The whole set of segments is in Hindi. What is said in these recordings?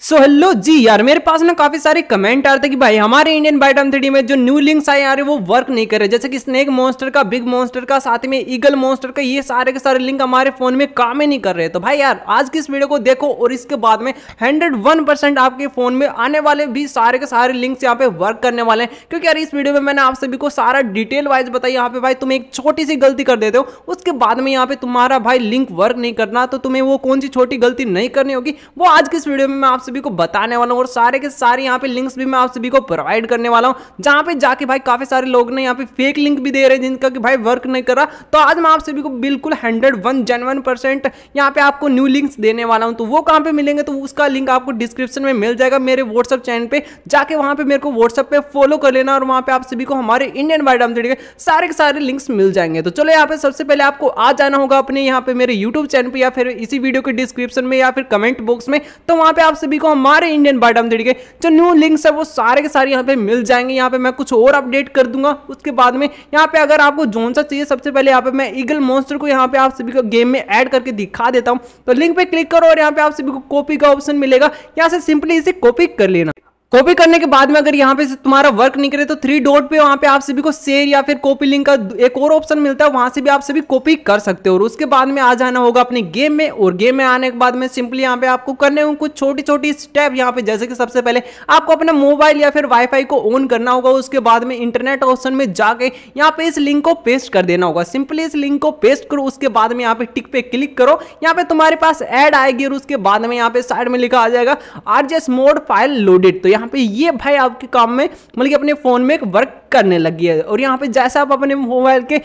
सो so, हेलो जी यार मेरे पास ना काफी सारे कमेंट आ रहे थे कि भाई हमारे इंडियन बाइटम थ्री में जो न्यू लिंक्स आए आ रहे वो वर्क नहीं कर रहे जैसे कि स्नेक मॉन्स्टर का बिग मॉन्स्टर का साथ में ईगल मॉन्स्टर का ये सारे के सारे लिंक हमारे फोन में काम ही नहीं कर रहे तो भाई यार आज की इस वीडियो को देखो और इसके बाद में हंड्रेड आपके फोन में आने वाले भी सारे के सारे लिंक्स यहाँ पे वर्क करने वाले हैं क्योंकि यार इस वीडियो में मैंने आप सभी को सारा डिटेल वाइज बताया यहाँ पे भाई तुम एक छोटी सी गलती कर देते हो उसके बाद में यहाँ पे तुम्हारा भाई लिंक वर्क नहीं करना तो तुम्हें वो कौन सी छोटी गलती नहीं करनी होगी वो आज की इस वीडियो में मैं आप सभी को बताने वाला हूँ और सारे के सारे यहाँ पे लिंक्स भी मैं आप सभी को प्रोवाइड करने वाला हूँ जहाँ पे जाके भाई काफी सारे लोग ने यहाँ पे फेक लिंक भी दे रहे हैं जिनका कि भाई वर्क नहीं कर रहा तो आज मैं आप सभी को बिल्कुल हंड्रेड वन जेनवन परसेंट यहाँ पे आपको न्यू लिंक्स देने वाला हूँ तो वो कहाँ पे मिलेंगे तो उसका लिंक आपको डिस्क्रिप्शन में मिल जाएगा मेरे व्हाट्सअप चैनल पर जाके वहाँ पे मेरे को व्हाट्सअप पर फॉलो कर लेना और वहाँ पे आप सभी को हमारे इंडियन वाइड के सारे के सारे लिंक्स मिल जाएंगे तो चलो यहाँ पे सबसे पहले आपको आ जाना होगा अपने यहाँ पे मेरे यूट्यूब चैनल पर या फिर इसी वीडियो के डिस्क्रिप्शन में या फिर कमेंट बॉक्स में तो वहाँ पे आप सभी सभी को हमारे इंडियन बाइटम देड़ी के जो न्यू लिंक्स है वो सारे के सारे यहाँ पे मिल जाएंगे यहाँ पे मैं कुछ और अपडेट कर दूंगा उसके बाद में यहाँ पे अगर आपको जोन सा चाहिए सबसे पहले यहाँ पे मैं ईगल मॉन्स्टर को यहाँ पे आप सभी को गेम में एड करके दिखा देता हूँ तो लिंक पे क्लिक करो और यहाँ पे आप सभी को कॉपी का ऑप्शन मिलेगा यहाँ से सिंपली इसे कॉपी कर लेना कॉपी करने के बाद में अगर यहाँ पे से तुम्हारा वर्क निकले तो थ्री डॉट पे वहाँ पे आप सभी को शेयर या फिर कॉपी लिंक का एक और ऑप्शन मिलता है वहां से भी आप सभी कॉपी कर सकते हो और उसके बाद में आ जाना होगा अपने गेम में और गेम में आने के बाद में सिंपली यहाँ पे आपको करने होंगे कुछ छोटी छोटी स्टेप यहाँ पे जैसे कि सबसे पहले आपको अपना मोबाइल या फिर वाईफाई को ऑन करना होगा उसके बाद में इंटरनेट ऑप्शन में जाके यहाँ पे इस लिंक को पेस्ट कर देना होगा सिंपली इस लिंक को पेस्ट करो उसके बाद में यहाँ पे टिक पे क्लिक करो यहाँ पे तुम्हारे पास एड आएगी और उसके बाद में यहाँ पे साइड में लिखा आ जाएगा आरजेस मोड फाइल लोडेड तो यहाँ पे ये भाई आपके काम में मतलब कि अपने फ़ोन में एक वर्क करने लगी है और यहाँ पे जैसा आप अपने मोबाइल के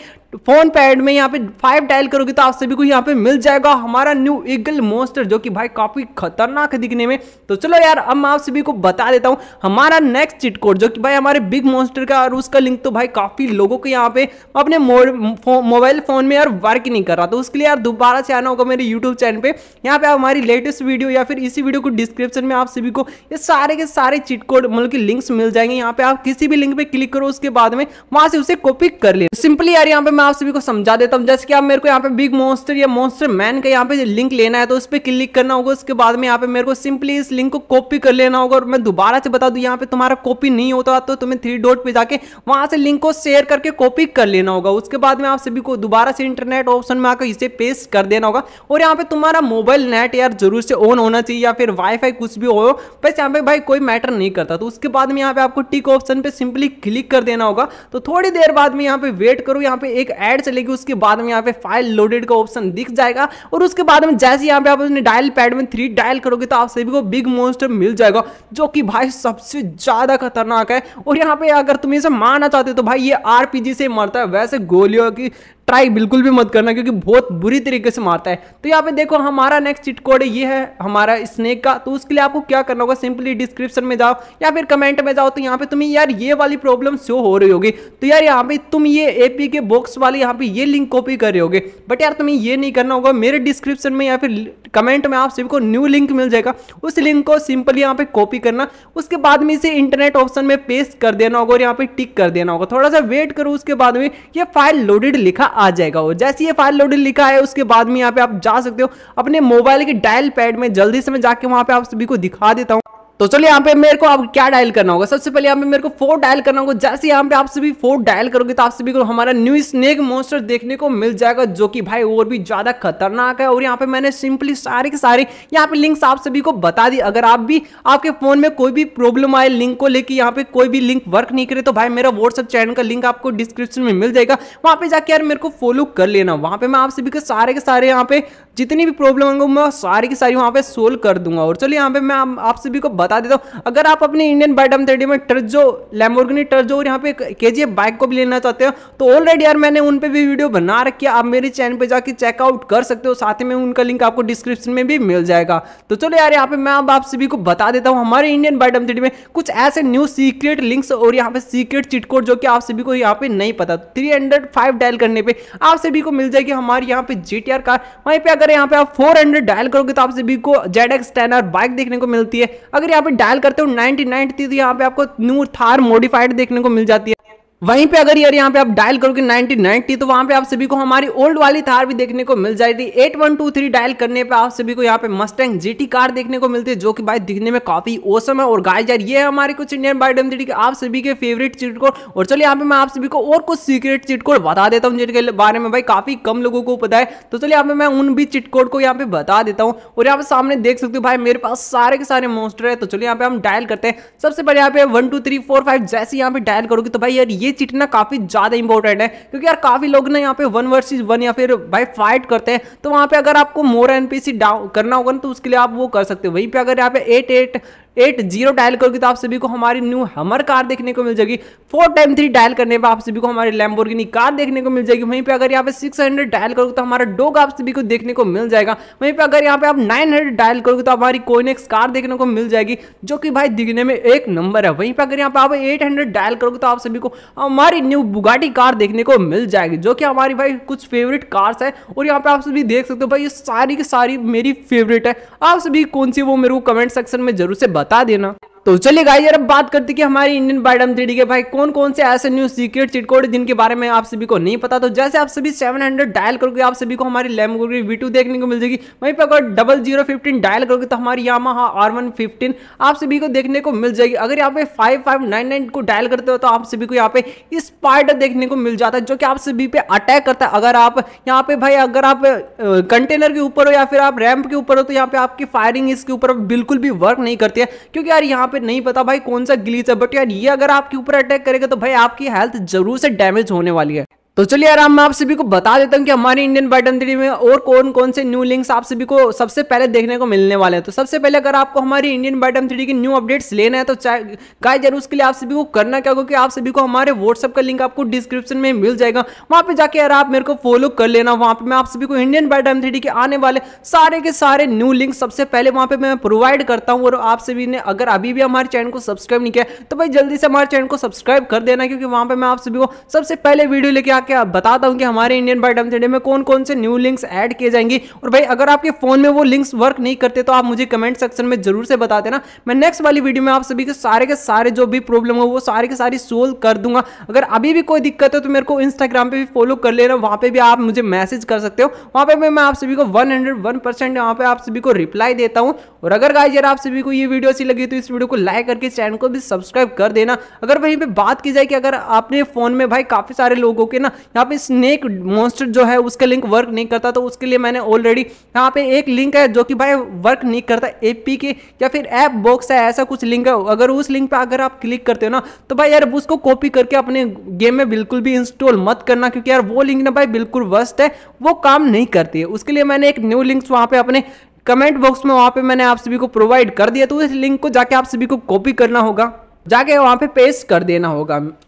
फोन पैड में यहाँ पे फाइव डायल करोगे तो आप सभी को यहाँ पे मिल जाएगा हमारा न्यू ईगल मोस्टर जो कि भाई काफी खतरनाक है दिखने में तो चलो यार अब मैं आप सभी को बता देता हूँ हमारा नेक्स्ट चिट कोड जो कि भाई हमारे बिग मोस्टर का और उसका लिंक तो भाई काफी लोगों के यहाँ पे अपने मोबाइल फोन में यार वर्क नहीं कर रहा तो उसके लिए यार दोबारा से आना होगा मेरे यूट्यूब चैनल पर यहाँ पे हमारी लेटेस्ट वीडियो या फिर इसी वीडियो को डिस्क्रिप्शन में आप सभी को ये सारे के सारे चिट कोड मतलब की लिंक्स मिल जाएंगे यहाँ पे आप किसी भी लिंक पे क्लिक करो उसके बाद में वहां से उसे कॉपी कर ले सिंपली यार यहाँ पे मैं आप सभी को समझा देता हूँ जैसे कि आप मेरे को यहाँ पे बिग मॉन्स्टर या मॉन्स्टर मैन का यहाँ पे लिंक लेना है तो उस पर क्लिक करना होगा उसके बाद में यहाँ पे मेरे को सिंपली इस लिंक को कॉपी कर लेना होगा और मैं दोबारा से बता दूँ यहाँ पे तुम्हारा कॉपी नहीं होता तो तुम्हें थ्री डॉट पर जाके वहाँ से लिंक को शेयर करके कॉपी कर लेना होगा उसके बाद में आप सभी को दोबारा से इंटरनेट ऑप्शन में आकर इसे पेस्ट कर देना होगा और यहाँ पर तुम्हारा मोबाइल नेट यार जरूर से ऑन होना चाहिए या फिर वाईफाई कुछ भी हो बस यहाँ पे भाई कोई मैटर नहीं करता तो उसके बाद में यहाँ पे आपको टिक ऑप्शन पर सिंपली क्लिक कर देना होगा तो थोड़ी देर बाद में यहाँ पे वेट करो यहाँ पे एक ऐड चलेगी उसके बाद में यहाँ पे फाइल लोडेड का ऑप्शन दिख जाएगा और उसके बाद में जैसे यहाँ पे आप अपने डायल पैड में थ्री डायल करोगे तो आप सभी को बिग मोस्टर मिल जाएगा जो कि भाई सबसे ज़्यादा खतरनाक है और यहाँ पे अगर तुम इसे मारना चाहते हो तो भाई ये आर से मरता है वैसे गोलियों की ट्राई बिल्कुल भी मत करना क्योंकि बहुत बुरी तरीके से मारता है तो यहाँ पे देखो हमारा नेक्स्ट चिट कोड ये है हमारा स्नेक का तो उसके लिए आपको क्या करना होगा सिंपली डिस्क्रिप्शन में जाओ या फिर कमेंट में जाओ तो यहाँ पे तुम्हें यार ये वाली प्रॉब्लम शो हो रही होगी तो यार यहाँ पे तुम ये ए के बॉक्स वाले यहाँ पे ये लिंक कॉपी कर रहे होगे बट यार तुम्हें ये नहीं करना होगा मेरे डिस्क्रिप्शन में या फिर कमेंट में आप सभी को न्यू लिंक मिल जाएगा उस लिंक को सिंपली यहाँ पे कॉपी करना उसके बाद में इसे इंटरनेट ऑप्शन में पेस्ट कर देना होगा और यहाँ पे टिक कर देना होगा थोड़ा सा वेट करो उसके बाद में ये फाइल लोडेड लिखा आ जाएगा वो जैसे ये फाइल लोडिंग लिखा है उसके बाद में यहाँ पे आप जा सकते हो अपने मोबाइल के डायल पैड में जल्दी से मैं जाके वहाँ पे आप सभी को दिखा देता हूँ तो चलिए यहाँ पे मेरे को अब क्या डायल करना होगा सबसे पहले यहाँ पे मेरे को फोर डायल करना होगा जैसे यहाँ पे आप सभी फोर डायल करोगे तो आप सभी को हमारा न्यू स्नेक मोस्टर देखने को मिल जाएगा जो कि भाई और भी ज्यादा खतरनाक है और यहाँ पे मैंने सिंपली सारे के सारे यहाँ पे लिंक्स आप सभी को बता दी अगर आप भी आपके फोन में कोई भी प्रॉब्लम आए लिंक को लेकर यहाँ पे कोई भी लिंक वर्क नहीं करे तो भाई मेरा व्हाट्सअप चैनल का लिंक आपको डिस्क्रिप्शन में मिल जाएगा वहां पे जाके यार मेरे को फॉलो कर लेना वहां पे मैं आप सभी के सारे के सारे यहाँ पे जितनी भी प्रॉब्लम होंगे मैं सारी की सारी वहाँ पे सोल्व कर दूंगा और चलिए यहाँ पे मैं आप सभी को बता देता हूँ अगर आप अपने इंडियन बाइडम थ्रेडी में टर्जो लेमोर्गनी टर्जो और यहाँ पे के जी बाइक को भी लेना चाहते हो तो ऑलरेडी यार मैंने उन पर भी वीडियो बना रखी है आप मेरे चैनल पर जाकर चेकआउट कर सकते हो साथ में उनका लिंक आपको डिस्क्रिप्शन में भी मिल जाएगा तो चलो यार यहाँ पे मैं अब आप सभी को बता देता हूँ हमारे इंडियन बाइडम थ्रेडी में कुछ ऐसे न्यू सीक्रेट लिंक्स और यहाँ पे सीक्रेट चिटकोड जो कि आप सभी को यहाँ पे नहीं पता थ्री हंड्रेड फाइव डायल करने पर आप सभी को मिल जाएगी हमारे यहाँ पे जी कार वहीं पर अगर यहाँ पे आप फोर हंड्रेड डायल करोगे तो आप सभी को जेड एक्स बाइक देखने को मिलती है अगर यहाँ पे डायल करते हो नाइनटी नाइन तो यहाँ पे आपको न्यू थार मॉडिफाइड देखने को मिल जाती है वहीं पे अगर यार यहाँ पे आप डायल करोगे 1990 तो वहां पे आप सभी को हमारी ओल्ड वाली थार भी देखने को मिल जाएगी 8123 डायल करने पे आप सभी को यहाँ पे मस्टैंग जीटी कार देखने को मिलती है जो कि भाई दिखने में काफी ओसम है और गाय यार ये हमारे कुछ इंडियन बाइडम जी के आप सभी के फेवरेट चीट कोड और चलिए यहाँ पे मैं आप सभी को और कुछ सीक्रेट चिट कोड बता देता हूँ जिनके बारे में भाई काफी कम लोगों को पता है तो चलिए यहाँ पे मैं उन भी चिट कोड को यहाँ पे बता देता हूँ और यहाँ पे सामने देख सकते हो भाई मेरे पास सारे के सारे मोस्टर है तो चलिए यहाँ पे हम डायल करते हैं सबसे पहले यहाँ पे one two three four five जैसे यहाँ पे डायल करोगे तो भाई यार ये चिटना काफ़ी ज़्यादा इंपॉर्टेंट है क्योंकि यार काफ़ी लोग ना यहाँ पे वन वर्सेज वन या फिर भाई फाइट करते हैं तो वहां पे अगर आपको मोर एनपीसी डाउन करना होगा ना तो उसके लिए आप वो कर सकते हो वहीं पे अगर यहाँ पे eight eight eight zero dial करोगे तो आप सभी को हमारी न्यू हमर कार देखने को मिल जाएगी फोर टाइम थ्री डायल करने पर आप सभी को हमारी लैम्बोर्गिनी कार देखने को मिल जाएगी वहीं पे अगर यहाँ पे सिक्स हंड्रेड डायल करोगे तो हमारा डोग आप सभी को देखने को मिल जाएगा वहीं पे अगर यहाँ पे आप नाइन हंड्रेड डायल करोगे तो हमारी कोइनेक्स कार देखने को मिल जाएगी जो कि भाई दिखने में एक नंबर है वहीं पर अगर यहाँ पे आप एट हंड्रेड डायल करोगे तो आप सभी को हमारी न्यू बुगाटी कार देखने को मिल जाएगी जो कि हमारी भाई कुछ फेवरेट कार्स है और यहाँ पे आप सभी देख सकते हो भाई ये सारी की सारी मेरी फेवरेट है आप सभी कौन सी वो मेरे को कमेंट सेक्शन में जरूर से बता बता देना तो चलिए गाइस यार अब बात करते कि हमारी इंडियन बाइडम थ्री के भाई कौन कौन से ऐसे न्यू सीक्रेट चिटकोड जिनके बारे में आप सभी को नहीं पता तो जैसे आप सभी 700 डायल करोगे आप सभी को हमारी लेमगोरी वी देखने को मिल जाएगी वहीं पर अगर डबल जीरो फिफ्टीन डायल करोगे तो हमारी हाँ आर वन फिफ्टीन आप सभी को देखने को मिल जाएगी अगर यहाँ पे फाइव फाइव नाइन नाइन को डायल करते हो तो आप सभी को यहाँ पे स्पाइट देखने को मिल जाता है जो कि आप सभी पे अटैक करता है अगर आप यहाँ पे भाई अगर आप कंटेनर के ऊपर हो या फिर आप रैम्प के ऊपर हो तो यहाँ पे आपकी फायरिंग इसके ऊपर बिल्कुल भी वर्क नहीं करती है क्योंकि यार यहाँ पे नहीं पता भाई कौन सा ग्लीच है बट यार ये अगर आपके ऊपर अटैक करेगा तो भाई आपकी हेल्थ जरूर से डैमेज होने वाली है तो चलिए आराम मैं आप सभी को बता देता हूँ कि हमारे इंडियन बाइटन थ्री में और कौन कौन से न्यू लिंक्स आप सभी को सबसे पहले देखने को मिलने वाले हैं तो सबसे पहले अगर आपको हमारी इंडियन बाइटन थ्री की न्यू अपडेट्स लेना है तो चाहे गाय जरूर उसके लिए आप सभी को करना क्या क्योंकि आप सभी को हमारे व्हाट्सअप का लिंक आपको डिस्क्रिप्शन में मिल जाएगा वहाँ पे जाकर यार आप मेरे को फॉलो कर लेना वहाँ पर मैं आप सभी को इंडियन बाइटन थ्री के आने वाले सारे के सारे न्यू लिंक सबसे पहले वहाँ पर मैं प्रोवाइड करता हूँ और आप सभी ने अगर अभी भी हमारे चैनल को सब्सक्राइब नहीं किया तो भाई जल्दी से हमारे चैनल को सब्सक्राइब कर देना क्योंकि वहाँ पर मैं आप सभी को सबसे पहले वीडियो लेके आके बताता हूँ कि हमारे इंडियन बाइट एम में कौन कौन से न्यू लिंक्स ऐड किए जाएंगे और भाई अगर आपके फोन में वो लिंक्स वर्क नहीं करते तो आप मुझे कमेंट सेक्शन में जरूर से बता देना मैं नेक्स्ट वाली वीडियो में आप सभी के सारे के सारे जो भी प्रॉब्लम हो वो सारे के सारी सोल्व कर दूंगा अगर अभी भी कोई दिक्कत हो तो मेरे को इंस्टाग्राम पर भी फॉलो कर लेना वहाँ पर भी आप मुझे मैसेज कर सकते हो वहाँ पर मैं आप सभी को वन हंड्रेड वन आप सभी को रिप्लाई देता हूँ और अगर गाइज यार आप सभी को ये वीडियो अच्छी लगी तो इस वीडियो को लाइक करके चैनल को भी सब्सक्राइब कर देना अगर वहीं पर बात की जाए कि अगर आपने फोन में भाई काफ़ी सारे लोगों के ना यहाँ पे स्नेक मॉन्स्टर जो है उसका लिंक वर्क नहीं करता तो उसके लिए मैंने ऑलरेडी यहाँ पे एक लिंक है जो कि भाई वर्क नहीं करता एप के या फिर ऐप बॉक्स है ऐसा कुछ लिंक है अगर उस लिंक पर अगर आप क्लिक करते हो ना तो भाई यार उसको कॉपी करके अपने गेम में बिल्कुल भी इंस्टॉल मत करना क्योंकि यार वो लिंक ना भाई बिल्कुल वर्स्ट है वो काम नहीं करती है उसके लिए मैंने एक न्यू लिंक वहाँ पर अपने कमेंट बॉक्स में वहाँ पे मैंने आप सभी को प्रोवाइड कर दिया तो उस लिंक को जाके आप सभी को कॉपी करना होगा जाके वहाँ पे पेस्ट कर देना होगा